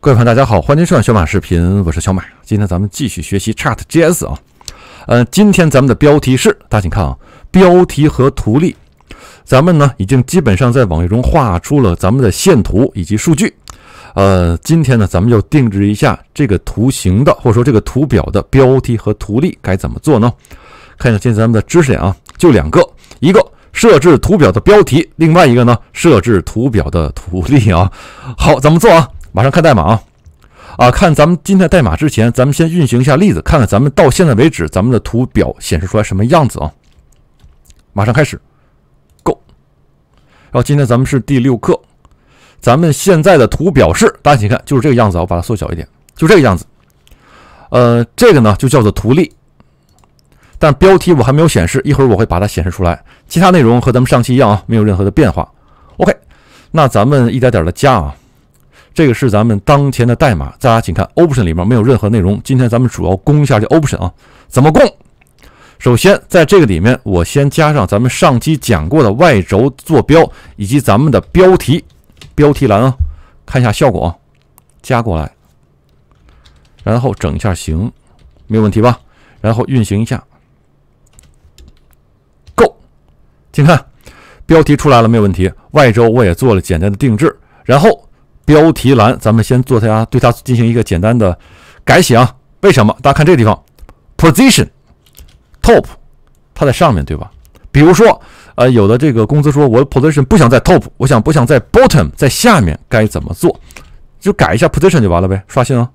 各位朋友，大家好，欢迎收看小马视频，我是小马。今天咱们继续学习 Chart GS 啊，呃，今天咱们的标题是，大家请看啊，标题和图例。咱们呢已经基本上在网页中画出了咱们的线图以及数据，呃，今天呢咱们就定制一下这个图形的，或者说这个图表的标题和图例该怎么做呢？看一下今天咱们的知识点啊，就两个，一个设置图表的标题，另外一个呢设置图表的图例啊。好，怎么做啊？马上看代码啊！啊，看咱们今天代码之前，咱们先运行一下例子，看看咱们到现在为止咱们的图表显示出来什么样子啊？马上开始，Go。然后今天咱们是第六课，咱们现在的图表是大家请看，就是这个样子，啊，我把它缩小一点，就这个样子。呃，这个呢就叫做图例，但标题我还没有显示，一会儿我会把它显示出来。其他内容和咱们上期一样啊，没有任何的变化。OK，那咱们一点点的加啊。这个是咱们当前的代码，大家请看，Option 里面没有任何内容。今天咱们主要攻一下这 Option 啊，怎么攻？首先在这个里面，我先加上咱们上期讲过的 Y 轴坐标以及咱们的标题、标题栏啊，看一下效果啊，加过来，然后整一下形，没有问题吧？然后运行一下，Go，请看，标题出来了，没有问题。Y 轴我也做了简单的定制，然后。标题栏，咱们先做，它对它进行一个简单的改写啊。为什么？大家看这个地方，position top，它在上面对吧？比如说，呃，有的这个公司说，我的 position 不想在 top，我想不想在 bottom，在下面，该怎么做？就改一下 position 就完了呗，刷新啊。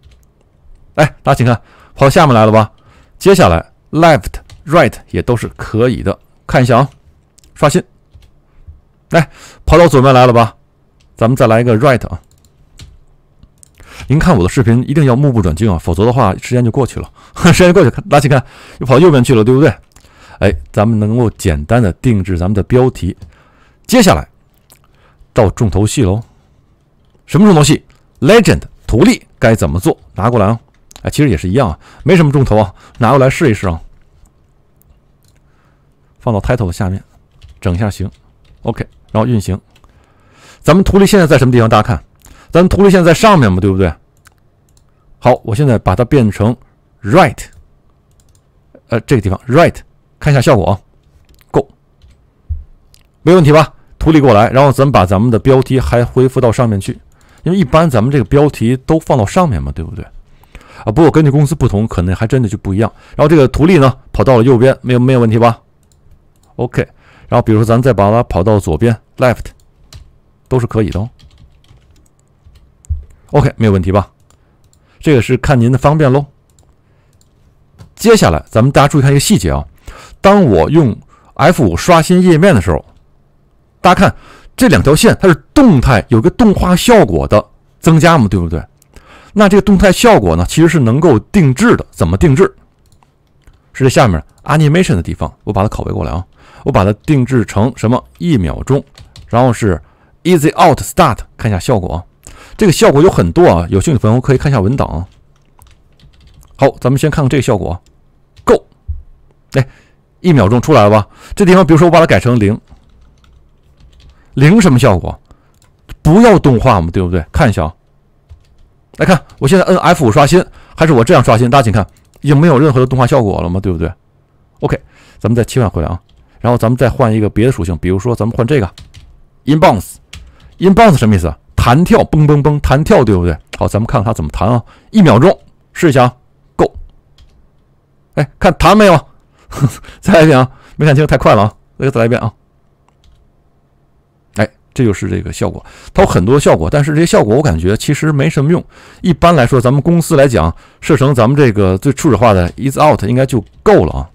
来，大家请看，跑到下面来了吧？接下来 left、right 也都是可以的，看一下啊，刷新。来，跑到左边来了吧？咱们再来一个 right 啊。您看我的视频一定要目不转睛啊，否则的话时间就过去了。时间过去，拉起看又跑到右边去了，对不对？哎，咱们能够简单的定制咱们的标题。接下来到重头戏喽。什么重头戏？Legend 图例该怎么做？拿过来啊！哎，其实也是一样啊，没什么重头啊，拿过来试一试啊。放到 Title 的下面，整一下行，OK，然后运行。咱们图例现在在什么地方？大家看。咱图例线在上面嘛，对不对？好，我现在把它变成 right，呃，这个地方 right，看一下效果啊，g o 没问题吧？图例过来，然后咱把咱们的标题还恢复到上面去，因为一般咱们这个标题都放到上面嘛，对不对？啊，不过根据公司不同，可能还真的就不一样。然后这个图例呢，跑到了右边，没有没有问题吧？OK，然后比如说咱再把它跑到左边 left，都是可以的。哦。OK，没有问题吧？这个是看您的方便喽。接下来，咱们大家注意看一个细节啊。当我用 F5 刷新页面的时候，大家看这两条线，它是动态，有个动画效果的增加嘛，对不对？那这个动态效果呢，其实是能够定制的。怎么定制？是这下面 Animation 的地方，我把它拷贝过来啊，我把它定制成什么？一秒钟，然后是 Easy Out Start，看一下效果啊。这个效果有很多啊，有兴趣的朋友可以看一下文档。好，咱们先看看这个效果，g o 哎，一秒钟出来了吧。这地方，比如说我把它改成零，零什么效果？不要动画嘛，对不对？看一下啊，来看，我现在按 F 五刷新，还是我这样刷新？大家请看，已经没有任何的动画效果了吗？对不对？OK，咱们再切换回来啊，然后咱们再换一个别的属性，比如说咱们换这个，in bounce，in bounce 什么意思？弹跳，蹦蹦蹦，弹跳，对不对？好，咱们看看它怎么弹啊！一秒钟试一下啊，够。哎，看弹没有？再来一遍啊！没看清，太快了啊！那个再来一遍啊！哎，这就是这个效果。它有很多效果，但是这些效果我感觉其实没什么用。一般来说，咱们公司来讲，设成咱们这个最初始化的 i s out 应该就够了啊。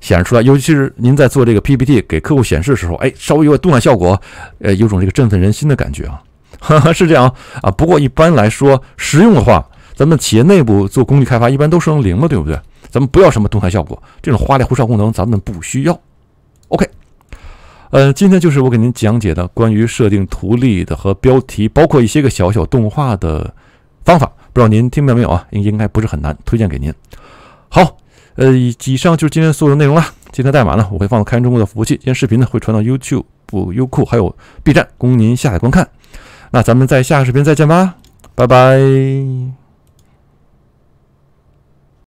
显示出来，尤其是您在做这个 PPT 给客户显示的时候，哎，稍微有点动态效果，呃，有种这个振奋人心的感觉啊，是这样啊。不过一般来说，实用的话，咱们企业内部做工具开发，一般都用零了，对不对？咱们不要什么动态效果，这种花里胡哨功能，咱们不需要。OK，呃，今天就是我给您讲解的关于设定图例的和标题，包括一些个小小动画的方法，不知道您听明白没有啊？应该不是很难，推荐给您。好。呃，以上就是今天所有的内容了。今天代码呢，我会放到开源中国的服务器。今天视频呢，会传到 YouTube、优酷还有 B 站，供您下载观看。那咱们在下个视频再见吧，拜拜。